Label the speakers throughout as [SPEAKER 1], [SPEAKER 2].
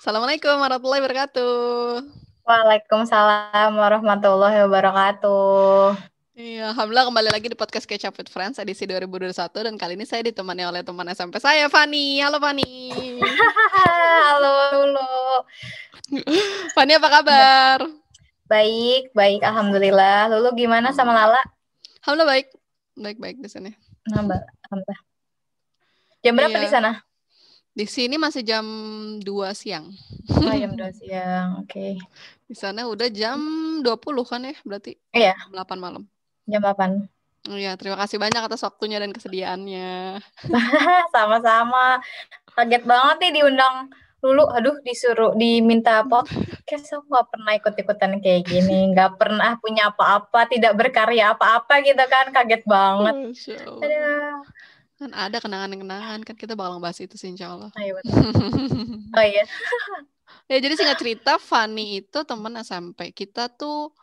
[SPEAKER 1] Assalamualaikum warahmatullahi wabarakatuh. Waalaikumsalam warahmatullahi wabarakatuh.
[SPEAKER 2] Iya, alhamdulillah kembali lagi di podcast Catch with Friends edisi 2021 dan kali ini saya ditemani oleh teman SMP saya Fani. Halo Fani. halo,
[SPEAKER 1] halo. Fani apa kabar? Baik, baik alhamdulillah. Lulu gimana sama Lala? Alhamdulillah baik. Baik-baik di sini. Alhamdulillah.
[SPEAKER 2] Jam berapa iya. di sana? Di sini masih jam 2 siang. Oh, jam 2 siang. Oke. Okay.
[SPEAKER 1] Di sana udah
[SPEAKER 2] jam 20 kan ya berarti? Iya. Jam 8 malam.
[SPEAKER 1] Jam 8.
[SPEAKER 2] Iya, terima kasih banyak atas waktunya dan kesediaannya.
[SPEAKER 1] Sama-sama. Kaget banget nih diundang Lulu. Aduh, disuruh diminta podcast. Aku gak pernah ikut-ikutan kayak gini. Gak pernah punya apa-apa, tidak berkarya apa-apa gitu kan. Kaget banget.
[SPEAKER 2] Aduh. Kan ada kenangan-kenangan, kan kita bakal ngebahas itu sih insya Allah. Oh iya, betul. oh, iya. ya, jadi singkat cerita, Fanny itu temen SMP. Kita tuh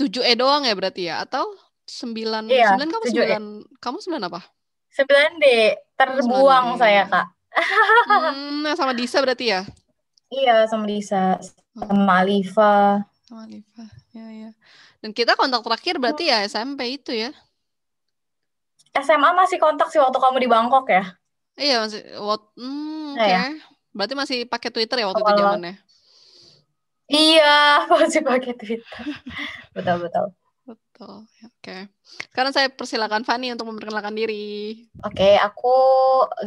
[SPEAKER 2] tujuh e doang ya berarti ya? Atau sembilan iya, sembilan kamu e. sembilan e kamu sembilan apa? Sembilan d terbuang 9 saya kak. hmm, nah, sama Disa berarti ya?
[SPEAKER 1] Iya, sama Disa, hmm. sama Alifa.
[SPEAKER 2] Sama Alifa, ya ya. Dan kita kontak terakhir berarti ya SMP itu ya? SMA masih kontak sih waktu kamu di Bangkok ya? Iya masih. What, hmm, nah, okay. ya. Berarti masih pakai Twitter ya waktu Awal. itu zamannya? Iya, masih pakai Twitter. betul betul. Betul. Ya, oke. Okay. Sekarang saya persilakan Fani untuk memperkenalkan diri.
[SPEAKER 1] Oke, okay, aku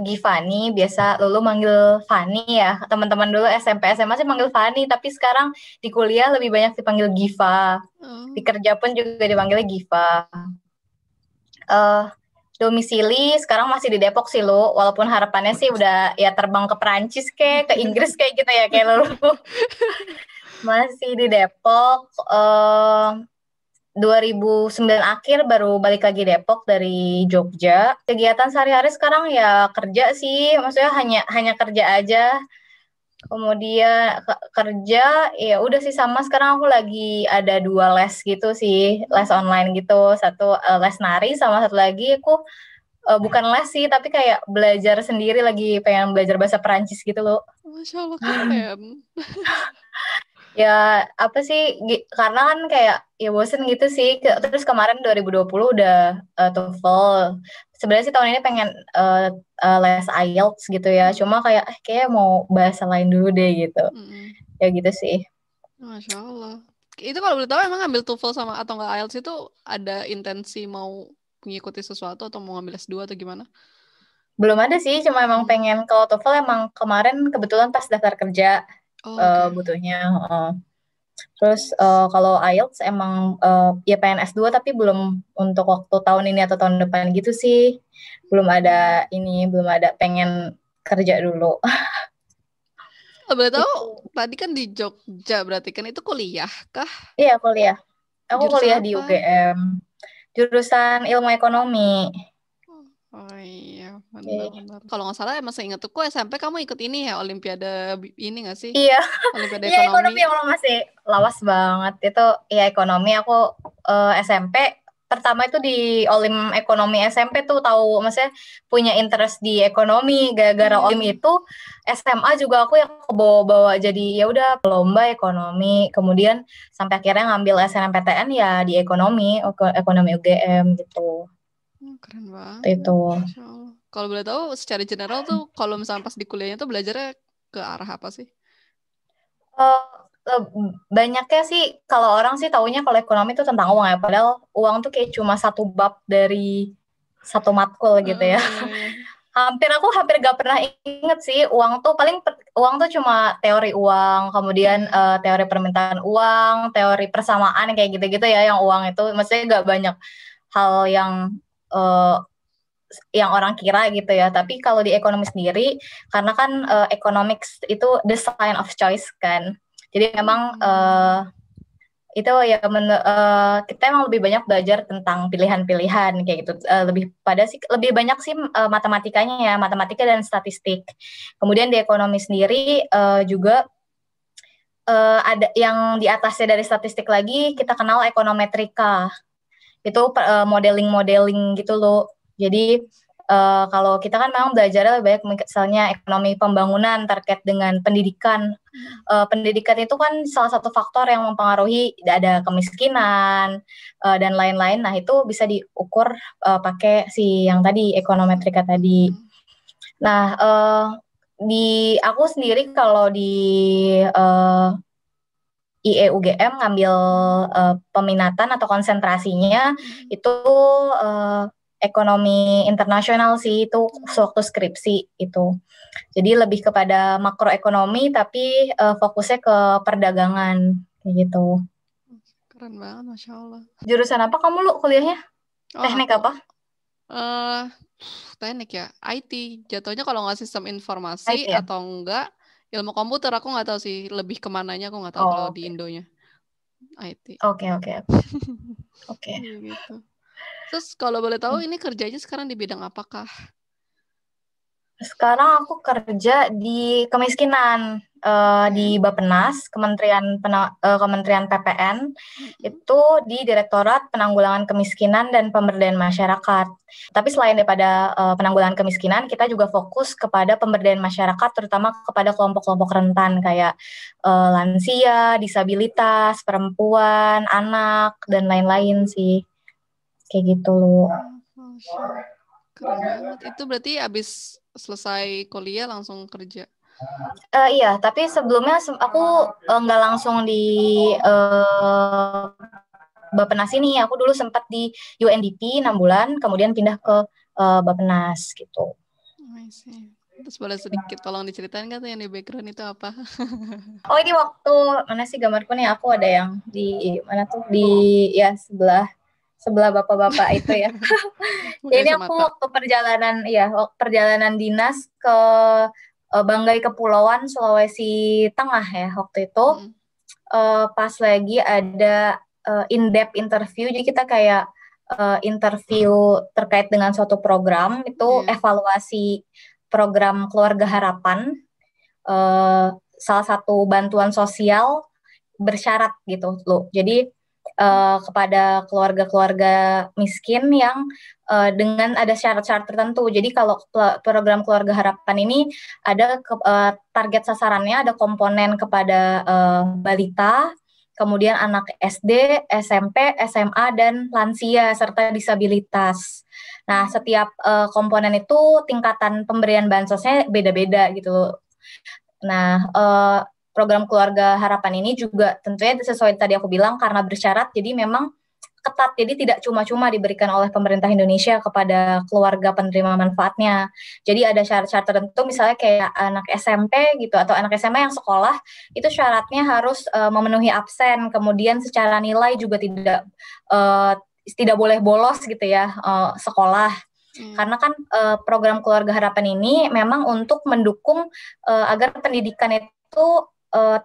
[SPEAKER 1] Givani, biasa lulu manggil Fani ya. Teman-teman dulu SMP SMA sih manggil Fani, tapi sekarang di kuliah lebih banyak dipanggil Giva. Oh. Di kerja pun juga dipanggilnya Giva. Uh, domisili sekarang masih di Depok sih lo walaupun harapannya sih udah ya terbang ke Perancis kayak ke Inggris kayak gitu ya kayak lo masih di Depok uh, eh, 2009 akhir baru balik lagi Depok dari Jogja. Kegiatan sehari-hari sekarang ya kerja sih, maksudnya hanya hanya kerja aja kemudian kerja ya udah sih sama sekarang aku lagi ada dua les gitu sih les online gitu satu uh, les nari sama satu lagi aku uh, bukan les sih tapi kayak belajar sendiri lagi pengen belajar bahasa Perancis gitu loh masya allah
[SPEAKER 2] keren
[SPEAKER 1] Ya apa sih karena kan kayak ya bosen gitu sih. Terus kemarin 2020 udah uh, TOEFL. Sebenarnya sih tahun ini pengen uh, uh, les IELTS gitu ya. Cuma kayak eh kayak mau bahasa lain dulu deh gitu. Mm. Ya gitu sih.
[SPEAKER 2] Masya Allah. Itu kalau boleh tahu emang ngambil TOEFL sama atau enggak IELTS itu ada intensi mau mengikuti sesuatu atau mau ngambil S2 atau gimana?
[SPEAKER 1] Belum ada sih, cuma emang hmm. pengen kalau TOEFL emang kemarin kebetulan pas daftar kerja oh, eh, okay. uh, butuhnya. Uh. Terus uh, kalau IELTS emang uh, ya PNS 2 tapi belum untuk waktu tahun ini atau tahun depan gitu sih. Belum ada ini, belum ada pengen kerja dulu.
[SPEAKER 2] Oh, boleh tahu gitu. tadi kan di Jogja berarti kan itu kuliah kah? Iya, kuliah.
[SPEAKER 1] Aku Jurusan kuliah apa? di UGM. Jurusan Ilmu Ekonomi. Oh iya, iya. benar-benar.
[SPEAKER 2] Kalau nggak salah masih inget tuh, SMP kamu ikut ini ya Olimpiade ini nggak sih? Iya. Olimpiade ekonomi. Iya ekonomi kalau masih
[SPEAKER 1] lawas banget itu ya ekonomi aku uh, eh, SMP pertama itu di olim ekonomi SMP tuh tahu maksudnya punya interest di ekonomi gara-gara hmm. olim itu SMA juga aku yang bawa-bawa jadi ya udah lomba ekonomi kemudian sampai akhirnya ngambil SNMPTN ya di ekonomi ekonomi UGM gitu Oh, keren banget. Itu.
[SPEAKER 2] Kalau boleh tahu secara general tuh kalau misalnya pas di kuliahnya tuh belajarnya ke arah apa sih?
[SPEAKER 1] Uh, banyaknya sih kalau orang sih taunya kalau ekonomi itu tentang uang ya padahal uang tuh kayak cuma satu bab dari satu matkul gitu ya uh. hampir aku hampir gak pernah inget sih uang tuh paling uang tuh cuma teori uang kemudian uh, teori permintaan uang teori persamaan kayak gitu-gitu ya yang uang itu maksudnya gak banyak hal yang uh, yang orang kira gitu ya. Tapi kalau di ekonomi sendiri, karena kan uh, economics itu the sign of choice kan. Jadi memang uh, itu ya men, uh, kita emang lebih banyak belajar tentang pilihan-pilihan kayak gitu. Uh, lebih pada sih lebih banyak sih uh, matematikanya ya, matematika dan statistik. Kemudian di ekonomi sendiri uh, juga uh, ada yang di atasnya dari statistik lagi kita kenal ekonometrika itu eh, modeling-modeling gitu loh. Jadi uh, kalau kita kan memang belajar lebih banyak misalnya ekonomi pembangunan terkait dengan pendidikan. Uh, pendidikan itu kan salah satu faktor yang mempengaruhi ada kemiskinan uh, dan lain-lain. Nah itu bisa diukur uh, pakai si yang tadi ekonometrika tadi. Nah uh, di aku sendiri kalau di uh, IEUGM ngambil uh, peminatan atau konsentrasinya hmm. itu uh, ekonomi internasional sih itu suatu skripsi itu. Jadi lebih kepada makroekonomi tapi uh, fokusnya ke perdagangan gitu. Keren banget, masya Allah. Jurusan apa kamu lu kuliahnya? Oh, teknik apa?
[SPEAKER 2] Uh, teknik ya, IT. Jatuhnya kalau nggak sistem informasi IT, ya? atau enggak ilmu komputer aku nggak tahu sih lebih kemananya aku nggak tahu oh, kalau okay. di Indonya IT oke oke oke
[SPEAKER 1] iya gitu. terus kalau boleh tahu hmm.
[SPEAKER 2] ini kerjanya sekarang di bidang apakah
[SPEAKER 1] sekarang aku kerja di kemiskinan uh, di hmm. Bapenas, Kementerian Pena, uh, Kementerian PPN hmm. itu di Direktorat Penanggulangan Kemiskinan dan Pemberdayaan Masyarakat. Tapi selain daripada uh, penanggulangan kemiskinan, kita juga fokus kepada pemberdayaan masyarakat terutama kepada kelompok-kelompok rentan kayak uh, lansia, disabilitas, perempuan, anak dan lain-lain sih. Kayak gitu loh.
[SPEAKER 2] Keren banget. Itu berarti abis selesai kuliah langsung kerja?
[SPEAKER 1] Uh, iya, tapi sebelumnya aku eh, nggak uh, langsung di uh, Bapenas ini. Aku dulu sempat di UNDP 6 bulan, kemudian pindah ke uh, Bapenas gitu.
[SPEAKER 2] Oh, Terus boleh sedikit tolong diceritain kan yang di background itu apa?
[SPEAKER 1] oh ini waktu mana sih gambarku nih? Aku ada yang di mana tuh di ya sebelah sebelah bapak-bapak itu ya. Jadi aku waktu perjalanan ya perjalanan dinas ke eh, Banggai Kepulauan Sulawesi Tengah ya waktu itu hmm. uh, pas lagi ada uh, in-depth interview jadi kita kayak uh, interview terkait dengan suatu program itu hmm. evaluasi program Keluarga Harapan uh, salah satu bantuan sosial bersyarat gitu loh. Jadi uh, kepada keluarga-keluarga miskin yang uh, dengan ada syarat-syarat tertentu. Jadi kalau program keluarga harapan ini ada ke, uh, target sasarannya ada komponen kepada uh, balita, kemudian anak SD, SMP, SMA dan lansia serta disabilitas. Nah, setiap uh, komponen itu tingkatan pemberian bansosnya beda-beda gitu. Nah, uh, program keluarga harapan ini juga tentunya sesuai tadi aku bilang karena bersyarat jadi memang ketat jadi tidak cuma-cuma diberikan oleh pemerintah Indonesia kepada keluarga penerima manfaatnya jadi ada syarat-syarat tertentu misalnya kayak anak SMP gitu atau anak SMA yang sekolah itu syaratnya harus uh, memenuhi absen kemudian secara nilai juga tidak uh, tidak boleh bolos gitu ya uh, sekolah Hmm. Karena kan uh, program keluarga harapan ini memang untuk mendukung uh, agar pendidikan itu uh,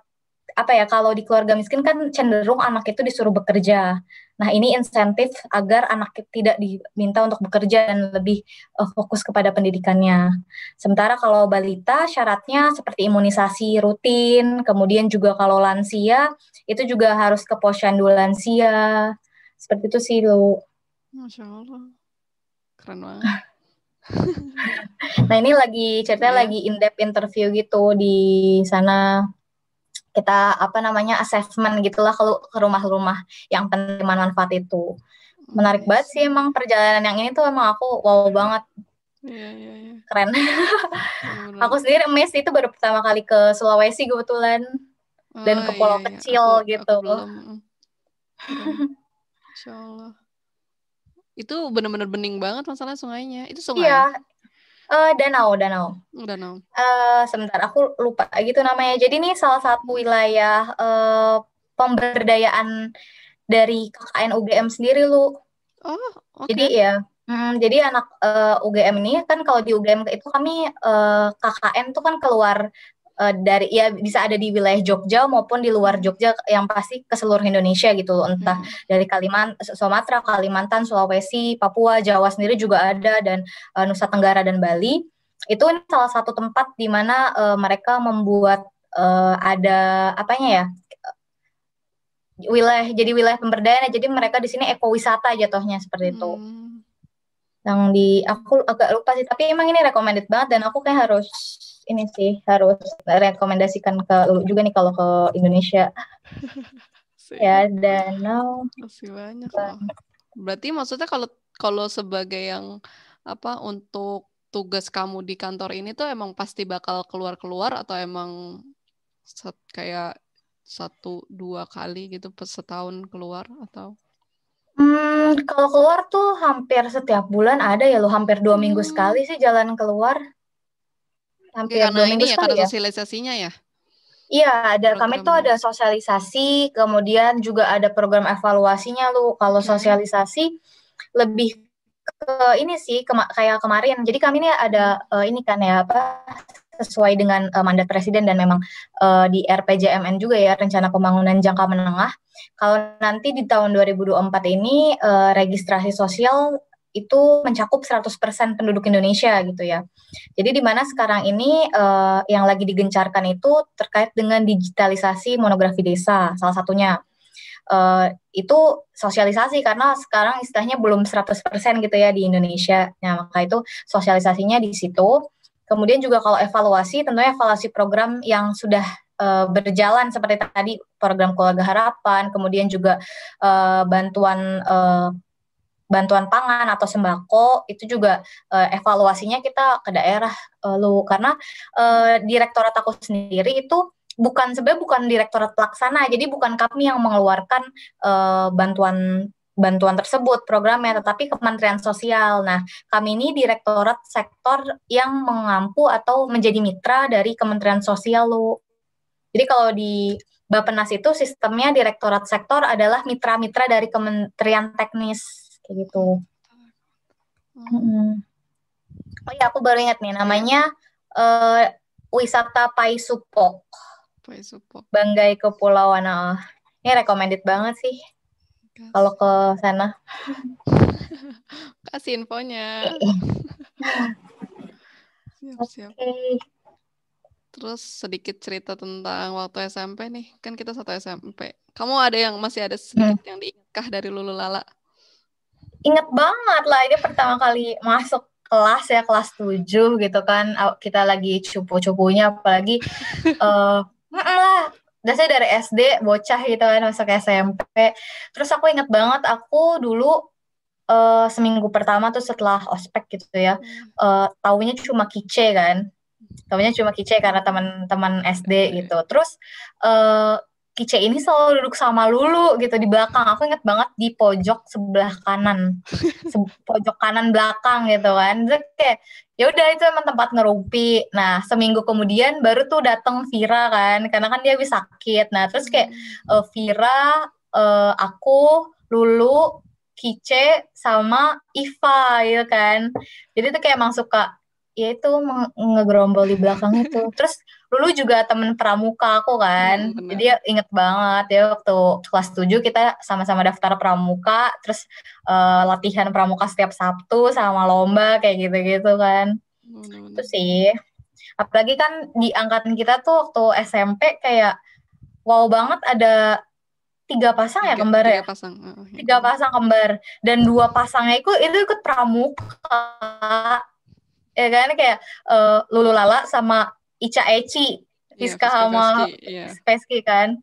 [SPEAKER 1] apa ya kalau di keluarga miskin kan cenderung anak itu disuruh bekerja. Nah ini insentif agar anak tidak diminta untuk bekerja dan lebih uh, fokus kepada pendidikannya. Sementara kalau balita syaratnya seperti imunisasi rutin, kemudian juga kalau lansia itu juga harus ke posyandu lansia. Seperti itu sih lu.
[SPEAKER 2] Masya Allah,
[SPEAKER 1] keren banget. nah ini lagi ceritanya yeah. lagi in depth interview gitu di sana kita apa namanya assessment gitulah kalau ke rumah-rumah yang penerima manfaat itu. Menarik banget sih emang perjalanan yang ini tuh emang aku wow banget. Iya, iya, iya. Keren. aku sendiri mes itu baru pertama kali ke Sulawesi kebetulan oh, dan ke pulau kecil gitu. Aku belum.
[SPEAKER 2] Mm.
[SPEAKER 1] Itu benar-benar bening banget masalah sungainya. Itu sungai. Iya, Uh, danau, danau. Oh, danau. Uh, sebentar, aku lupa gitu namanya. Jadi ini salah satu wilayah uh, pemberdayaan dari KKN UGM sendiri lu. Oh, okay. Jadi ya, Hmm, jadi anak uh, UGM ini kan kalau di UGM itu kami uh, KKN tuh kan keluar uh, dari ya bisa ada di wilayah Jogja maupun di luar Jogja yang pasti ke seluruh Indonesia gitu loh entah hmm. dari Kalimantan Sumatera Kalimantan Sulawesi Papua Jawa sendiri juga ada dan uh, Nusa Tenggara dan Bali itu salah satu tempat di mana uh, mereka membuat uh, ada apanya ya wilayah jadi wilayah pemberdayaan jadi mereka di sini ekowisata jatuhnya seperti itu hmm. yang di aku agak lupa sih tapi emang ini recommended banget dan aku kayak harus ini sih harus rekomendasikan ke lu juga nih kalau ke Indonesia. ya dan Masih
[SPEAKER 2] banyak. Berarti maksudnya kalau kalau sebagai yang apa untuk tugas kamu di kantor ini tuh emang pasti bakal keluar-keluar atau emang set, kayak satu dua kali gitu setahun keluar atau?
[SPEAKER 1] Hmm, kalau keluar tuh hampir setiap bulan ada ya lo hampir dua minggu hmm. sekali sih jalan keluar hampir ya, karena ini ya karena ya.
[SPEAKER 2] sosialisasinya ya
[SPEAKER 1] Iya, ada kami tuh ada sosialisasi, kemudian juga ada program evaluasinya lu. Kalau sosialisasi lebih ke ini sih kema kayak kemarin. Jadi kami ini ada uh, ini kan ya apa sesuai dengan uh, mandat presiden dan memang uh, di RPJMN juga ya rencana pembangunan jangka menengah. Kalau nanti di tahun 2024 ini uh, registrasi sosial itu mencakup 100% penduduk Indonesia gitu ya. Jadi di mana sekarang ini uh, yang lagi digencarkan itu terkait dengan digitalisasi monografi desa salah satunya. Uh, itu sosialisasi karena sekarang istilahnya belum 100% gitu ya di Indonesia. Nah, maka itu sosialisasinya di situ. Kemudian juga kalau evaluasi tentunya evaluasi program yang sudah uh, berjalan seperti tadi program keluarga harapan, kemudian juga uh, bantuan uh, bantuan pangan atau sembako itu juga uh, evaluasinya kita ke daerah uh, lu karena uh, direktorat aku sendiri itu bukan sebenarnya bukan direktorat pelaksana jadi bukan kami yang mengeluarkan uh, bantuan bantuan tersebut programnya tetapi Kementerian Sosial. Nah, kami ini direktorat sektor yang mengampu atau menjadi mitra dari Kementerian Sosial lu. Jadi kalau di Bapenas itu sistemnya direktorat sektor adalah mitra-mitra dari Kementerian Teknis kayak gitu hmm. oh ya aku baru ingat nih namanya uh, wisata Paisupok Paisupok Banggai Kepulauan oh. ini recommended banget sih kalau ke sana.
[SPEAKER 2] Kasih infonya. siap, siap. Terus sedikit cerita tentang waktu SMP nih. Kan kita satu SMP. Kamu ada yang masih ada sedikit hmm. yang diikah dari Lulu Lala?
[SPEAKER 1] inget banget lah ini pertama kali masuk kelas ya kelas 7 gitu kan kita lagi cupu-cupunya apalagi uh, eh, lah dasarnya dari SD bocah gitu kan masuk SMP terus aku inget banget aku dulu uh, seminggu pertama tuh setelah ospek gitu ya uh, taunya cuma kice kan taunya cuma kice karena teman-teman SD gitu terus uh, Kice ini selalu duduk sama Lulu gitu di belakang. Aku inget banget di pojok sebelah kanan, Se pojok kanan belakang gitu kan. Jadi kayak ya udah itu emang tempat ngerupi. Nah seminggu kemudian baru tuh datang Vira kan, karena kan dia habis sakit. Nah terus kayak uh, Vira, uh, aku, Lulu, Kice sama Iva ya kan. Jadi tuh kayak emang suka ya itu ngegerombol di belakang itu. Terus dulu juga temen pramuka aku kan hmm, jadi ya inget banget ya waktu kelas 7 kita sama-sama daftar pramuka terus uh, latihan pramuka setiap Sabtu sama lomba kayak gitu-gitu kan hmm. itu sih apalagi kan di angkatan kita tuh waktu SMP kayak wow banget ada tiga pasang ya tiga, ya kembar tiga ya pasang. tiga pasang kembar dan dua pasangnya itu itu ikut pramuka ya kan kayak uh, eh, Lulu Lala sama Ica Eci Pisca yeah, sama yeah. Iya. Pesky kan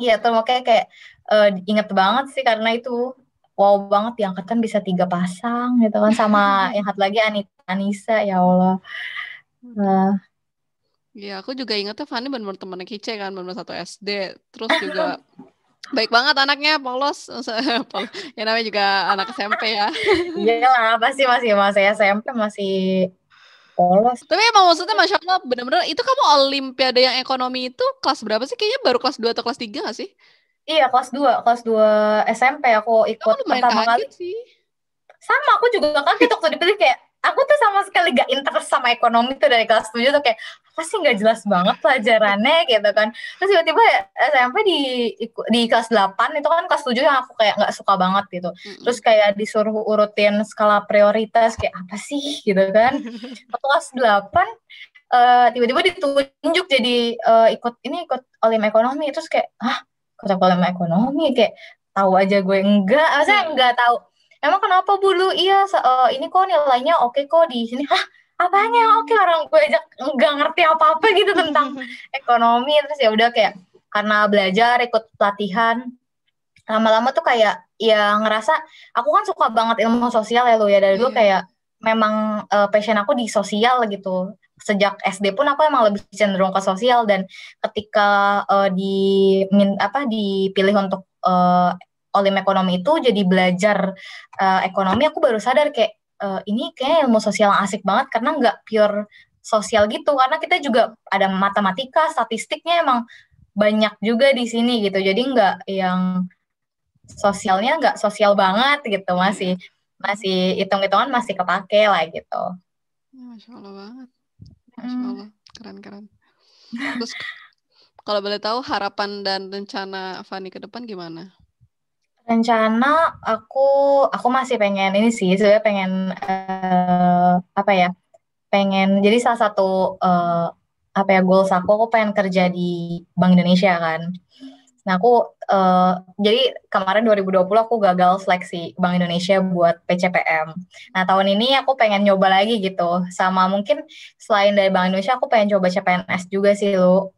[SPEAKER 1] iya terus makanya kayak uh, eh, inget banget sih karena itu wow banget yang angkatan bisa tiga pasang gitu kan sama yang satu lagi Anita Anissa ya Allah uh,
[SPEAKER 2] Iya, aku juga ingetnya Fanny benar-benar temennya kece kan, benar-benar satu SD. Terus juga baik banget anaknya, polos. ya namanya juga anak SMP ya.
[SPEAKER 1] Iya lah, pasti masih masih SMP masih polos.
[SPEAKER 2] Tapi emang maksudnya Masya Allah bener-bener itu kamu olimpiade yang ekonomi itu kelas
[SPEAKER 1] berapa sih? Kayaknya baru kelas 2 atau kelas 3 gak sih? Iya kelas 2, kelas 2 SMP aku ikut pertama kali. Sih. Sama aku juga kaget waktu dipilih kayak aku tuh sama sekali gak interest sama ekonomi tuh dari kelas 7 tuh kayak apa sih gak jelas banget pelajarannya gitu kan terus tiba-tiba SMP di di kelas 8 itu kan kelas 7 yang aku kayak gak suka banget gitu terus kayak disuruh urutin skala prioritas kayak apa sih gitu kan Waktu kelas 8 tiba eh, tiba-tiba ditunjuk jadi uh, ikut ini ikut olim ekonomi terus kayak ah ikut olim ekonomi kayak tahu aja gue enggak maksudnya mm. enggak tahu emang kenapa bu lu iya uh, ini kok nilainya oke okay kok di sini hah apanya hmm. oke okay, orang gue aja nggak ngerti apa apa gitu tentang ekonomi terus ya udah kayak karena belajar ikut pelatihan lama-lama tuh kayak ya ngerasa aku kan suka banget ilmu sosial ya lo ya dari dulu iya. kayak memang uh, passion aku di sosial gitu sejak SD pun aku emang lebih cenderung ke sosial dan ketika uh, eh, di apa dipilih untuk uh, olim ekonomi itu jadi belajar uh, ekonomi aku baru sadar kayak uh, ini kayak ilmu sosial yang asik banget karena nggak pure sosial gitu karena kita juga ada matematika statistiknya emang banyak juga di sini gitu jadi nggak yang sosialnya nggak sosial banget gitu iya. masih masih hitung-hitungan masih kepake lah gitu
[SPEAKER 2] ya, masya allah banget hmm. masya allah keren keren terus kalau boleh tahu harapan dan rencana Fani ke depan gimana
[SPEAKER 1] rencana aku aku masih pengen ini sih sebenarnya pengen uh, apa ya pengen jadi salah satu uh, apa ya goals aku aku pengen kerja di Bank Indonesia kan nah aku uh, jadi kemarin 2020 aku gagal seleksi Bank Indonesia buat PCPM nah tahun ini aku pengen nyoba lagi gitu sama mungkin selain dari Bank Indonesia aku pengen coba CPNS juga sih lo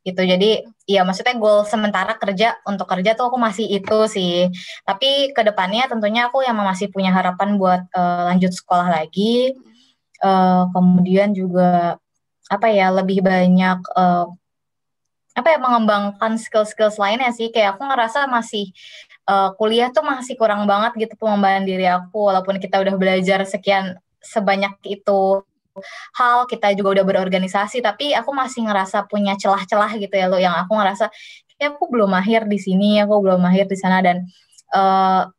[SPEAKER 1] gitu jadi ya maksudnya goal sementara kerja untuk kerja tuh aku masih itu sih tapi kedepannya tentunya aku yang masih punya harapan buat uh, lanjut sekolah lagi uh, kemudian juga apa ya lebih banyak uh, apa ya mengembangkan skill skill lainnya sih kayak aku ngerasa masih uh, kuliah tuh masih kurang banget gitu pengembangan diri aku walaupun kita udah belajar sekian sebanyak itu hal kita juga udah berorganisasi tapi aku masih ngerasa punya celah-celah gitu ya lo yang aku ngerasa ya aku belum mahir di sini aku belum mahir di sana dan uh,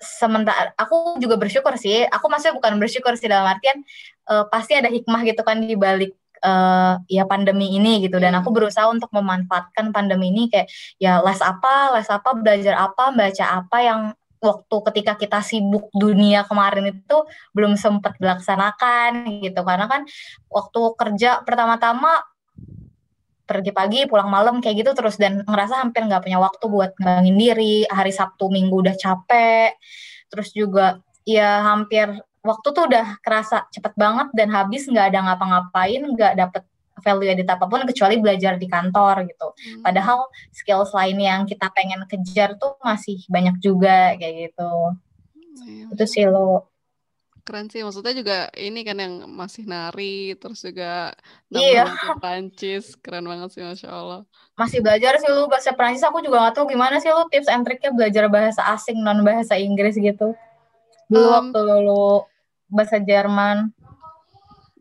[SPEAKER 1] sementara aku juga bersyukur sih aku maksudnya bukan bersyukur sih dalam artian uh, pasti ada hikmah gitu kan di balik uh, ya pandemi ini gitu dan aku berusaha untuk memanfaatkan pandemi ini kayak ya les apa les apa belajar apa baca apa yang waktu ketika kita sibuk dunia kemarin itu belum sempat dilaksanakan gitu karena kan waktu kerja pertama-tama pergi pagi pulang malam kayak gitu terus dan ngerasa hampir nggak punya waktu buat ngembangin diri hari Sabtu Minggu udah capek terus juga ya hampir waktu tuh udah kerasa cepet banget dan habis nggak ada ngapa-ngapain nggak dapet value edit apapun kecuali belajar di kantor gitu. Hmm. Padahal skills lain yang kita pengen kejar tuh masih banyak juga kayak gitu. Hmm. Iya, Itu iya. sih lo
[SPEAKER 2] keren sih maksudnya juga ini kan yang masih nari terus juga iya. Prancis keren banget sih masya Allah
[SPEAKER 1] masih belajar sih lu bahasa Prancis aku juga gak tahu gimana sih lu tips and triknya belajar bahasa asing non bahasa Inggris gitu dulu um, waktu lu bahasa Jerman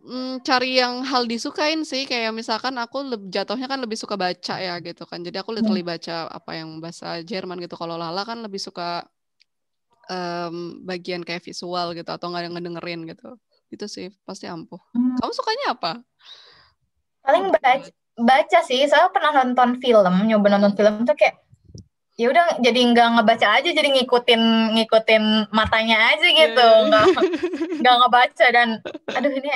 [SPEAKER 2] mm, cari yang hal disukain sih kayak misalkan aku lebih, jatuhnya kan lebih suka baca ya hmm. gitu kan jadi aku hmm. literally baca apa yang bahasa Jerman gitu kalau Lala kan lebih suka um, bagian kayak visual gitu atau nggak yang ngedengerin gitu itu sih pasti
[SPEAKER 1] ampuh hmm. kamu sukanya apa paling baca baca sih saya pernah nonton film nyoba nonton film tuh kayak ya udah jadi nggak ngebaca aja jadi ngikutin ngikutin matanya aja gitu iya, iya. nggak yeah. nggak ngebaca dan aduh ini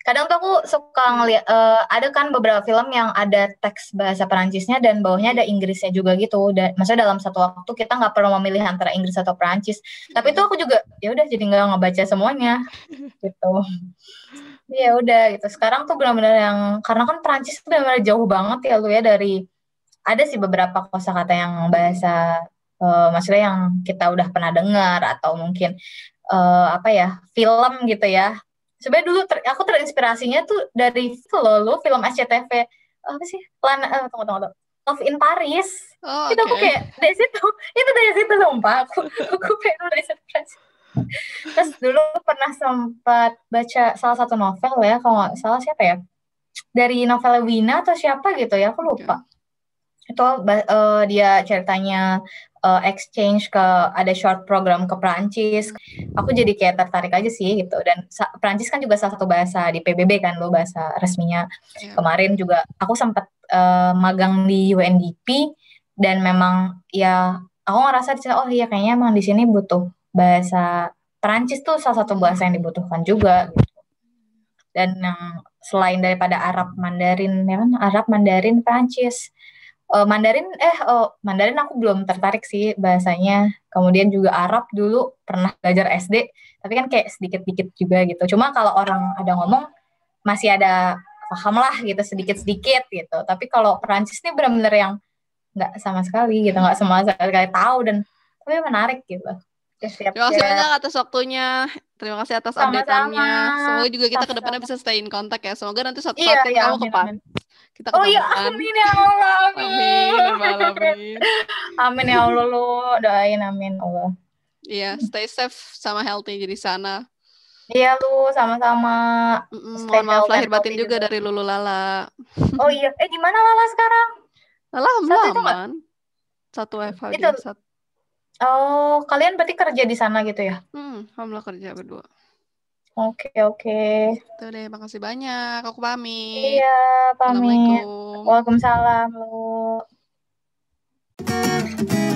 [SPEAKER 1] kadang tuh aku suka ngeliat uh, ada kan beberapa film yang ada teks bahasa Perancisnya dan bawahnya ada Inggrisnya juga gitu. Dan maksudnya dalam satu waktu kita nggak perlu memilih antara Inggris atau Perancis. Tapi itu aku juga ya udah jadi nggak ngebaca semuanya gitu. Ya udah gitu. Sekarang tuh benar-benar yang karena kan Perancis benar-benar jauh banget ya lu ya dari ada sih beberapa kosakata yang bahasa uh, maksudnya yang kita udah pernah dengar atau mungkin uh, apa ya film gitu ya sebenarnya dulu ter, aku terinspirasinya tuh dari lo lo film SCTV apa sih Lana eh tunggu tunggu Love in Paris oh, itu aku kayak dari situ itu dari situ sumpah aku aku kayak dari situ terus dulu pernah sempat baca salah satu novel ya kalau nggak salah siapa ya dari novel Wina atau siapa gitu ya aku lupa okay itu uh, dia ceritanya uh, exchange ke ada short program ke Perancis. Aku jadi kayak tertarik aja sih gitu. Dan Perancis kan juga salah satu bahasa di PBB kan lo bahasa resminya. Yeah. Kemarin juga aku sempat uh, eh, magang di UNDP dan memang ya aku ngerasa oh iya kayaknya emang di sini butuh bahasa Perancis tuh salah satu bahasa yang dibutuhkan juga gitu. Dan yang selain daripada Arab Mandarin ya kan Arab Mandarin Perancis uh, Mandarin eh uh, Mandarin aku belum tertarik sih bahasanya. Kemudian juga Arab dulu pernah belajar SD, tapi kan kayak sedikit-sedikit juga gitu. Cuma kalau orang ada ngomong masih ada paham lah gitu sedikit-sedikit gitu. Tapi kalau Perancis ini benar-benar yang nggak sama sekali gitu, nggak sama sekali tahu dan tapi menarik gitu. Terima kasih banyak
[SPEAKER 2] atas waktunya. Terima kasih atas update-annya. Semoga juga kita ke depannya bisa stay in contact ya. Semoga nanti satu saat iya, iya, kamu ke
[SPEAKER 1] kita oh iya, amin ya Allah.
[SPEAKER 2] Amin. Amin, amin. amin ya Allah lu doain amin Allah. Iya, yeah, stay safe sama healthy di sana. Iya lu sama-sama. Mm, mohon maaf lahir batin juga, juga dari Lulu Lala.
[SPEAKER 1] Oh iya, eh gimana Lala sekarang? Lala Satu, aman. Satu FH itu. Satu. Oh, kalian berarti kerja di sana gitu ya?
[SPEAKER 2] Hmm, alhamdulillah kerja berdua.
[SPEAKER 1] Oke, oke. Itu
[SPEAKER 2] deh, makasih banyak. Aku pamit. Iya, pamit. Assalamualaikum.
[SPEAKER 1] Waalaikumsalam,